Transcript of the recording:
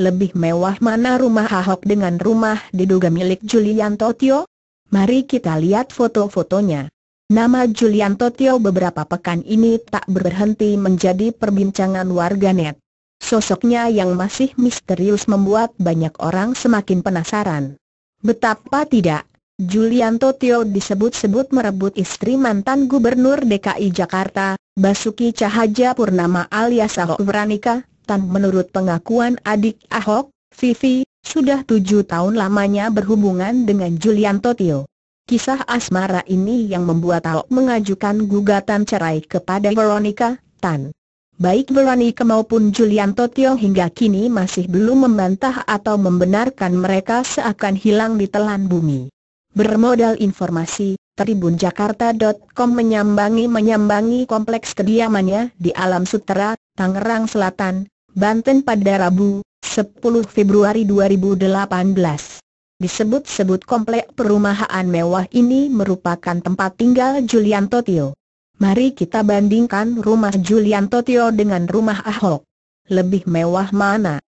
lebih mewah mana rumah Ahok dengan rumah diduga milik Julian Totio? Mari kita lihat foto-fotonya. Nama Julian Totio beberapa pekan ini tak berhenti menjadi perbincangan warganet. Sosoknya yang masih misterius membuat banyak orang semakin penasaran. Betapa tidak, Julian Totio disebut-sebut merebut istri mantan Gubernur DKI Jakarta, Basuki Cahaja Purnama alias Ahok Veronica, Tan menurut pengakuan adik Ahok, Vivi, sudah tujuh tahun lamanya berhubungan dengan Julian Totio. Kisah asmara ini yang membuat Ahok mengajukan gugatan cerai kepada Veronica, Tan. Baik Veronica maupun Julian Totio hingga kini masih belum membantah atau membenarkan mereka seakan hilang di telan bumi. Bermodal informasi, tribunjakarta.com menyambangi-menyambangi kompleks kediamannya di Alam Sutera, Tangerang Selatan, Banten pada Rabu, 10 Februari 2018. Disebut-sebut komplek perumahan mewah ini merupakan tempat tinggal Julian Totio. Mari kita bandingkan rumah Julian Totio dengan rumah Ahok. Lebih mewah mana?